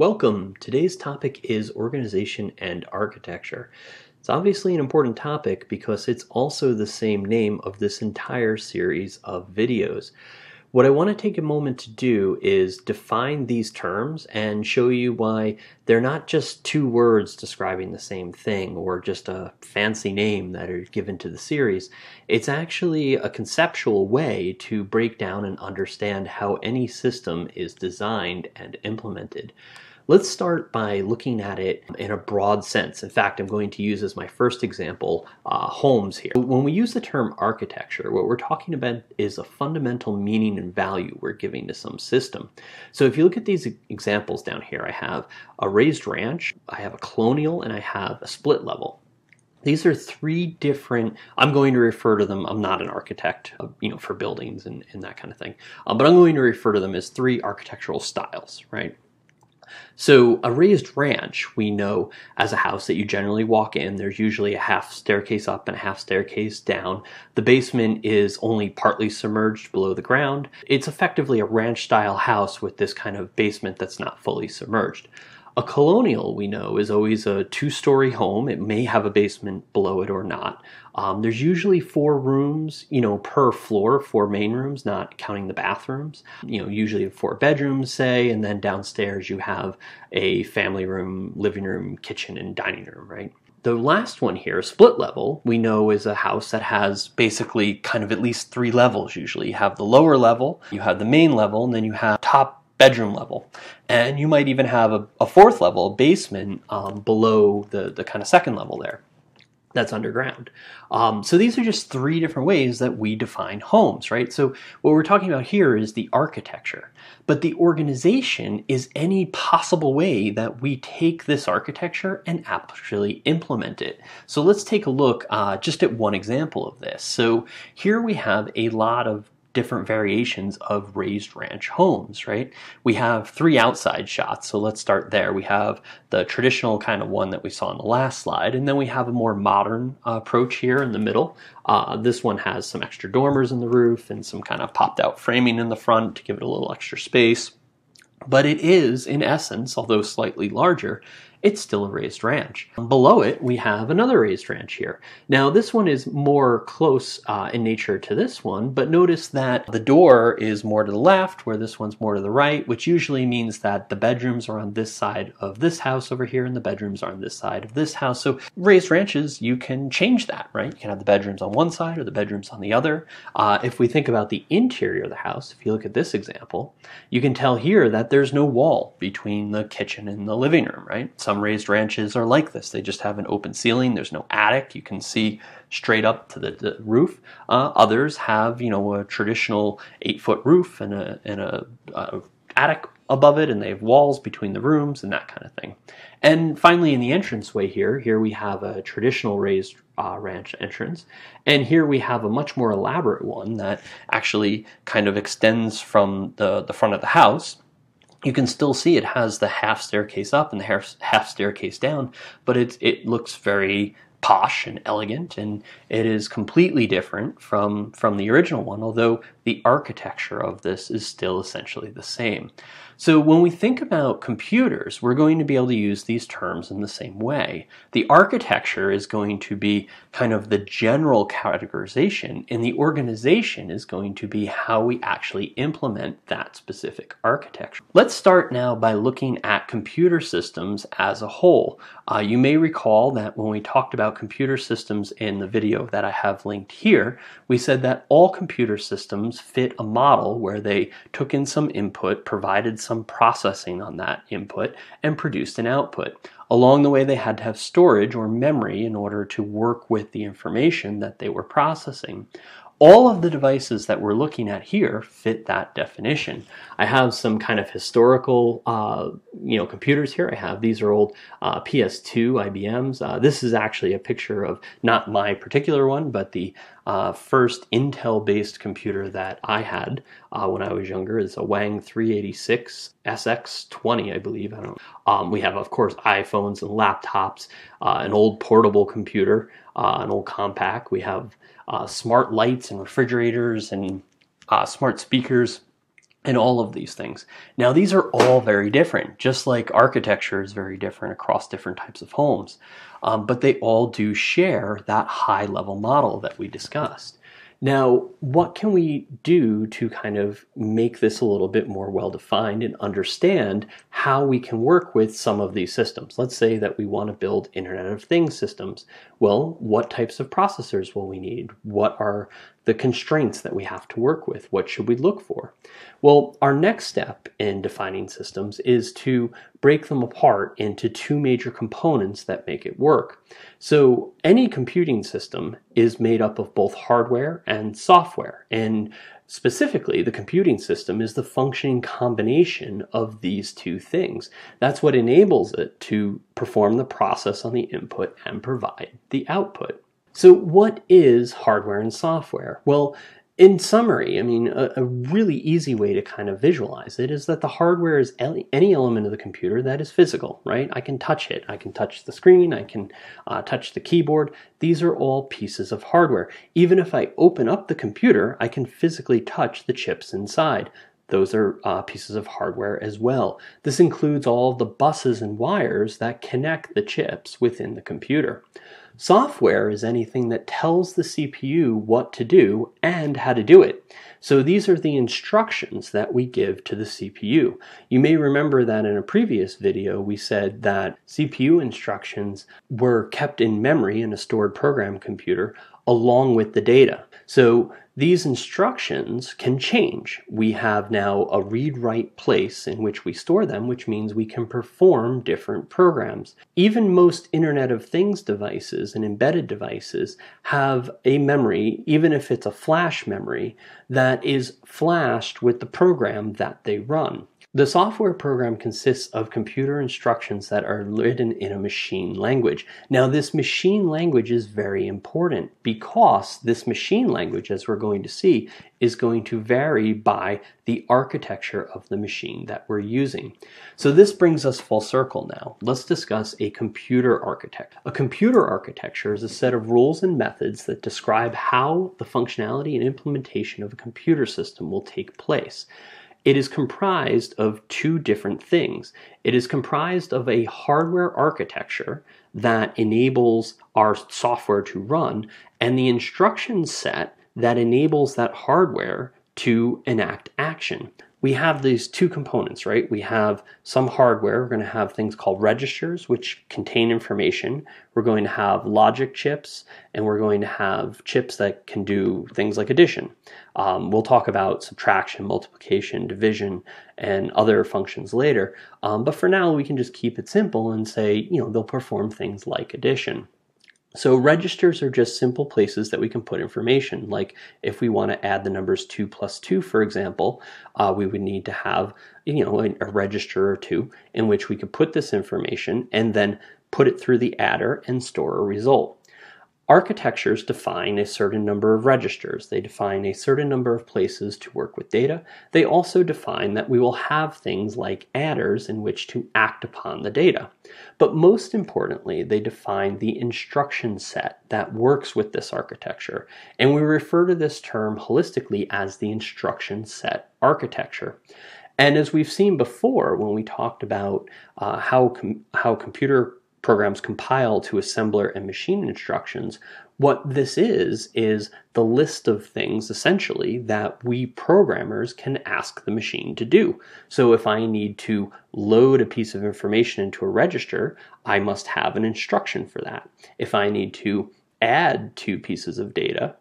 Welcome! Today's topic is organization and architecture. It's obviously an important topic because it's also the same name of this entire series of videos. What I want to take a moment to do is define these terms and show you why they're not just two words describing the same thing or just a fancy name that are given to the series. It's actually a conceptual way to break down and understand how any system is designed and implemented. Let's start by looking at it in a broad sense. In fact, I'm going to use as my first example uh, homes here. When we use the term architecture, what we're talking about is a fundamental meaning and value we're giving to some system. So if you look at these examples down here, I have a raised ranch, I have a colonial, and I have a split level these are three different i'm going to refer to them i'm not an architect uh, you know for buildings and, and that kind of thing uh, but i'm going to refer to them as three architectural styles right so, a raised ranch we know as a house that you generally walk in. There's usually a half staircase up and a half staircase down. The basement is only partly submerged below the ground. It's effectively a ranch style house with this kind of basement that's not fully submerged. A colonial, we know, is always a two story home. It may have a basement below it or not. Um, there's usually four rooms, you know, per floor, four main rooms, not counting the bathrooms. You know, usually four bedrooms, say, and then downstairs you have a family room, living room, kitchen, and dining room, right? The last one here, split level, we know is a house that has basically kind of at least three levels usually. You have the lower level, you have the main level, and then you have top bedroom level. And you might even have a, a fourth level, a basement, um, below the, the kind of second level there that's underground. Um, so these are just three different ways that we define homes, right? So what we're talking about here is the architecture, but the organization is any possible way that we take this architecture and actually implement it. So let's take a look uh, just at one example of this. So here we have a lot of different variations of raised ranch homes, right? We have three outside shots, so let's start there. We have the traditional kind of one that we saw in the last slide, and then we have a more modern uh, approach here in the middle. Uh, this one has some extra dormers in the roof and some kind of popped out framing in the front to give it a little extra space. But it is, in essence, although slightly larger, it's still a raised ranch. Below it, we have another raised ranch here. Now, this one is more close uh, in nature to this one, but notice that the door is more to the left, where this one's more to the right, which usually means that the bedrooms are on this side of this house over here, and the bedrooms are on this side of this house. So, raised ranches, you can change that, right? You can have the bedrooms on one side or the bedrooms on the other. Uh, if we think about the interior of the house, if you look at this example, you can tell here that there's no wall between the kitchen and the living room, right? So some raised ranches are like this. They just have an open ceiling. There's no attic. You can see straight up to the, the roof. Uh, others have, you know, a traditional eight foot roof and a and a, a attic above it, and they have walls between the rooms and that kind of thing. And finally, in the entranceway here, here we have a traditional raised uh, ranch entrance, and here we have a much more elaborate one that actually kind of extends from the, the front of the house you can still see it has the half staircase up and the half, half staircase down, but it it looks very posh and elegant, and it is completely different from from the original one. Although the architecture of this is still essentially the same. So when we think about computers, we're going to be able to use these terms in the same way. The architecture is going to be kind of the general categorization, and the organization is going to be how we actually implement that specific architecture. Let's start now by looking at computer systems as a whole. Uh, you may recall that when we talked about computer systems in the video that I have linked here, we said that all computer systems fit a model where they took in some input, provided some some processing on that input and produced an output. Along the way, they had to have storage or memory in order to work with the information that they were processing. All of the devices that we're looking at here fit that definition. I have some kind of historical, uh, you know, computers here. I have these are old uh, PS2 IBMs. Uh, this is actually a picture of not my particular one, but the uh, first Intel based computer that I had uh, when I was younger. It's a Wang 386 SX20, I believe. I don't um, we have, of course, iPhones and laptops, uh, an old portable computer, uh, an old compact. We have uh, smart lights and refrigerators and uh, smart speakers and all of these things. Now, these are all very different, just like architecture is very different across different types of homes, um, but they all do share that high level model that we discussed. Now, what can we do to kind of make this a little bit more well defined and understand how we can work with some of these systems? Let's say that we want to build Internet of Things systems. Well, what types of processors will we need? What are the constraints that we have to work with. What should we look for? Well, our next step in defining systems is to break them apart into two major components that make it work. So any computing system is made up of both hardware and software. And specifically, the computing system is the functioning combination of these two things. That's what enables it to perform the process on the input and provide the output. So, what is hardware and software? Well, in summary, I mean, a, a, really easy way to kind of visualize it is that the hardware is any element of the computer that is physical, right? I can touch it. I can touch the screen. I can uh, touch the keyboard. These are all pieces of hardware. Even if I open up the computer, I can physically touch the chips inside. Those are uh, pieces of hardware as well. This includes all the buses and wires that connect the chips within the computer. Software is anything that tells the CPU what to do and how to do it. So these are the instructions that we give to the CPU. You may remember that in a previous video we said that CPU instructions were kept in memory in a stored program computer along with the data. So these instructions can change. We have now a read write place in which we store them, which means we can perform different programs. Even most Internet of Things devices and embedded devices have a memory, even if it's a flash memory, that is flashed with the program that they run. The software program consists of computer instructions that are written in a machine language. Now, this machine language is very important because this machine language, as we're going to see, is going to vary by the architecture of the machine that we're using. So, this brings us full circle now. Let's discuss a computer architecture. A computer architecture is a set of rules and methods that describe how the functionality and implementation of a computer system will take place. It is comprised of two different things. It is comprised of a hardware architecture that enables our software to run and the instruction set that enables that hardware to enact action we have these two components, right? We have some hardware. We're going to have things called registers, which contain information. We're going to have logic chips, and we're going to have chips that can do things like addition. Um, we'll talk about subtraction, multiplication, division, and other functions later. Um, but for now, we can just keep it simple and say, you know, they'll perform things like addition. So registers are just simple places that we can put information. Like if we want to add the numbers 2 plus 2, for example, uh, we would need to have you know a, a register or two in which we could put this information and then put it through the adder and store a result. Architectures define a certain number of registers. They define a certain number of places to work with data. They also define that we will have things like adders in which to act upon the data. But most importantly, they define the instruction set that works with this architecture. And we refer to this term holistically as the instruction set architecture. And as we've seen before, when we talked about uh, how com- how computer programs compile to assembler and machine instructions, what this is, is the list of things essentially that we programmers can ask the machine to do. So if I need to load a piece of information into a register, I must have an instruction for that. If I need to add two pieces of data,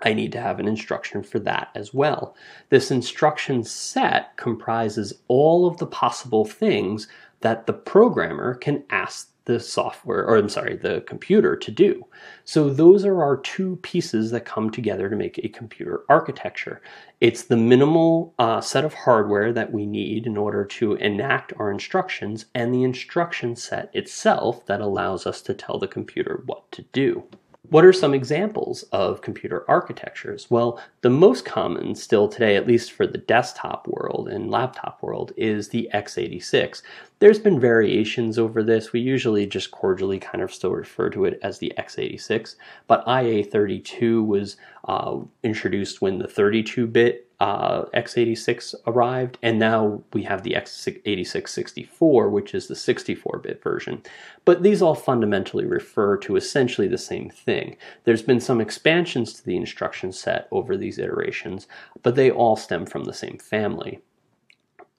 I need to have an instruction for that as well. This instruction set comprises all of the possible things that the programmer can ask the software, or I'm sorry, the computer to do. So those are our two pieces that come together to make a computer architecture. It's the minimal uh, set of hardware that we need in order to enact our instructions and the instruction set itself that allows us to tell the computer what to do. What are some examples of computer architectures? Well, the most common still today, at least for the desktop world and laptop world, is the x86. There's been variations over this. We usually just cordially kind of still refer to it as the x86, but IA32 was uh, introduced when the 32 bit uh, x86 arrived, and now we have the x86-64, which is the 64-bit version. But these all fundamentally refer to essentially the same thing. There's been some expansions to the instruction set over these iterations, but they all stem from the same family.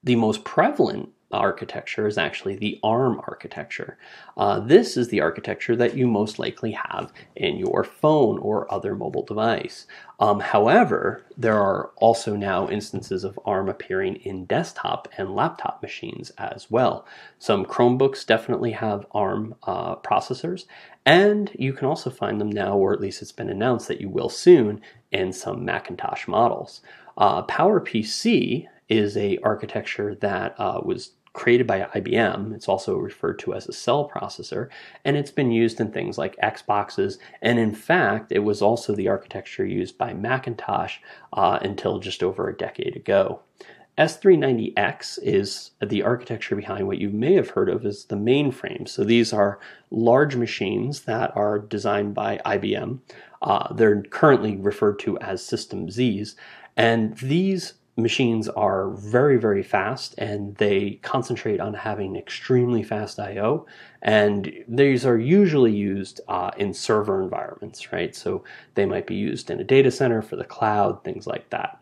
The most prevalent architecture is actually the ARM architecture. Uh, this is the architecture that you most likely have in your phone or other mobile device. Um, however, there are also now instances of ARM appearing in desktop and laptop machines as well. Some Chromebooks definitely have ARM uh, processors, and you can also find them now, or at least it's been announced that you will soon, in some Macintosh models. Uh, PowerPC is a architecture that uh, was created by IBM. It's also referred to as a cell processor, and it's been used in things like Xboxes. And in fact, it was also the architecture used by Macintosh uh, until just over a decade ago. S390X is the architecture behind what you may have heard of as the mainframe. So these are large machines that are designed by IBM. Uh, they're currently referred to as System Zs. And these machines are very, very fast and they concentrate on having extremely fast I.O. And these are usually used uh, in server environments, right? So they might be used in a data center for the cloud, things like that.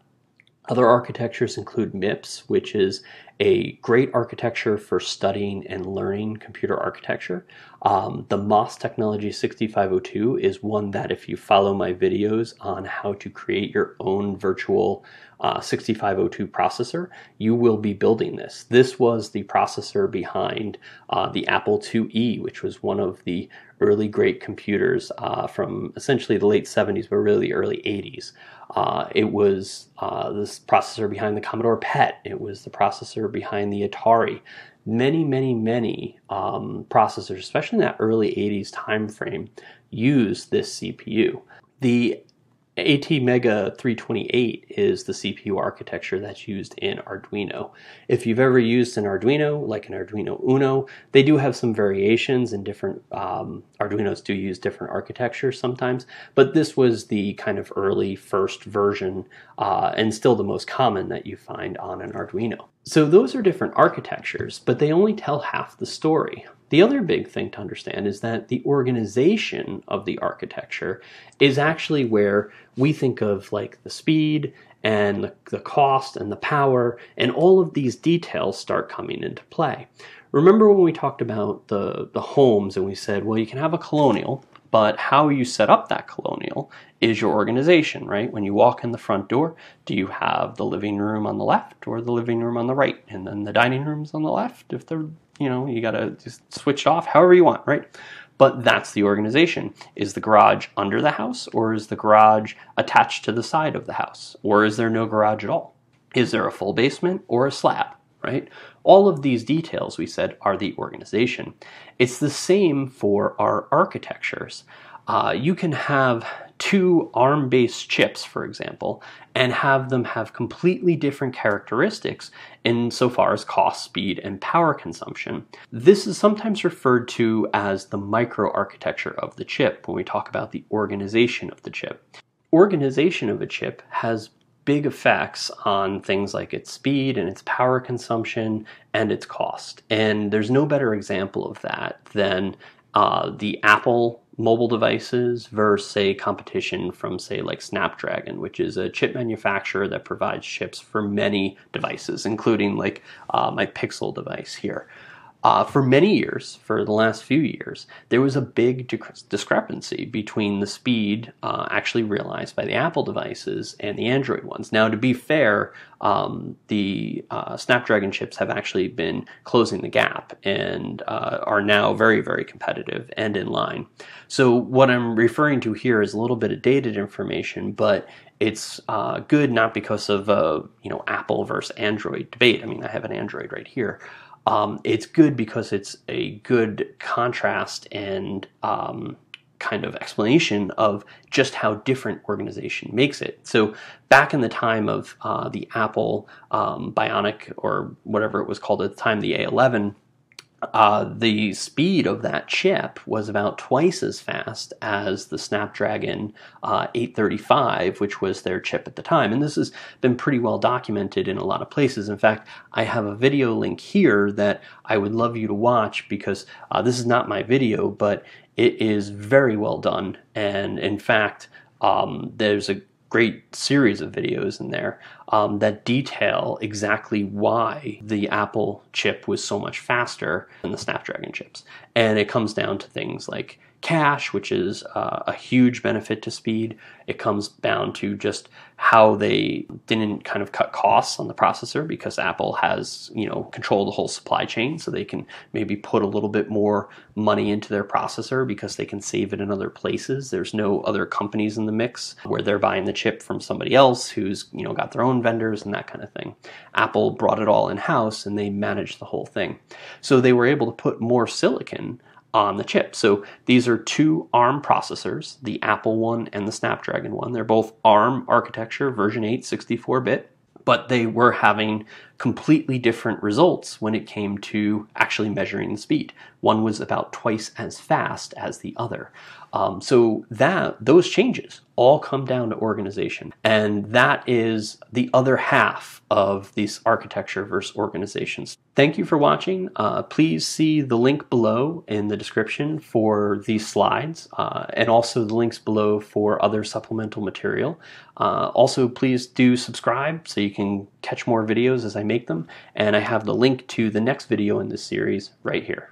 Other architectures include MIPS, which is a great architecture for studying and learning computer architecture. Um, the MOS Technology 6502 is one that, if you follow my videos on how to create your own virtual uh, 6502 processor, you will be building this. This was the processor behind uh, the Apple IIe, which was one of the early great computers uh, from essentially the late 70s, but really early 80s. Uh, it was uh, this processor behind the Commodore PET. It was the processor processor behind the Atari. Many, many, many um, processors, especially in that early 80s time frame, used this CPU. The AT Mega 328 is the CPU architecture that's used in Arduino. If you've ever used an Arduino, like an Arduino Uno, they do have some variations and different um, Arduinos do use different architectures sometimes, but this was the kind of early first version uh, and still the most common that you find on an Arduino. So those are different architectures, but they only tell half the story. The other big thing to understand is that the organization of the architecture is actually where we think of like the speed and the, the cost and the power and all of these details start coming into play. Remember when we talked about the, the homes and we said, well, you can have a colonial, but how you set up that colonial is your organization, right? When you walk in the front door, do you have the living room on the left or the living room on the right? And then the dining room's on the left if they're, you know, you got to just switch off however you want, right? But that's the organization. Is the garage under the house or is the garage attached to the side of the house? Or is there no garage at all? Is there a full basement or a slab, right? All of these details, we said, are the organization. It's the same for our architectures. Uh, you can have two ARM based chips, for example, and have them have completely different characteristics insofar as cost, speed, and power consumption. This is sometimes referred to as the microarchitecture of the chip when we talk about the organization of the chip. Organization of a chip has big effects on things like its speed and its power consumption and its cost. And there's no better example of that than uh, the Apple mobile devices versus say competition from say like snapdragon which is a chip manufacturer that provides chips for many devices including like uh, my pixel device here uh, for many years, for the last few years, there was a big discrepancy between the speed uh, actually realized by the Apple devices and the Android ones. Now, to be fair, um, the uh, Snapdragon chips have actually been closing the gap and uh, are now very, very competitive and in line. So, what I'm referring to here is a little bit of dated information, but it's uh, good not because of a uh, you know Apple versus Android debate. I mean, I have an Android right here, um, it's good because it's a good contrast and um, kind of explanation of just how different organization makes it. So back in the time of uh, the Apple um, Bionic or whatever it was called at the time, the A11, uh, the speed of that chip was about twice as fast as the Snapdragon uh, 835, which was their chip at the time. And this has been pretty well documented in a lot of places. In fact, I have a video link here that I would love you to watch because uh, this is not my video, but it is very well done. And in fact, um, there's a great series of videos in there um, that detail exactly why the Apple chip was so much faster than the Snapdragon chips. And it comes down to things like cache, which is uh, a huge benefit to speed. It comes down to just how they didn't kind of cut costs on the processor because Apple has, you know, control the whole supply chain. So they can maybe put a little bit more money into their processor because they can save it in other places. There's no other companies in the mix where they're buying the chip from somebody else who's, you know, got their own vendors and that kind of thing. Apple brought it all in house and they managed the whole thing. So they were able to put more silicon on the chip. So these are two ARM processors, the Apple one and the Snapdragon one. They're both ARM architecture, version 8, 64 bit, but they were having completely different results when it came to actually measuring the speed. One was about twice as fast as the other. Um, so that those changes all come down to organization, and that is the other half of this architecture versus organizations. Thank you for watching. Uh, please see the link below in the description for these slides, uh, and also the links below for other supplemental material. Uh, also, please do subscribe so you can catch more videos as I make them, and I have the link to the next video in this series right here.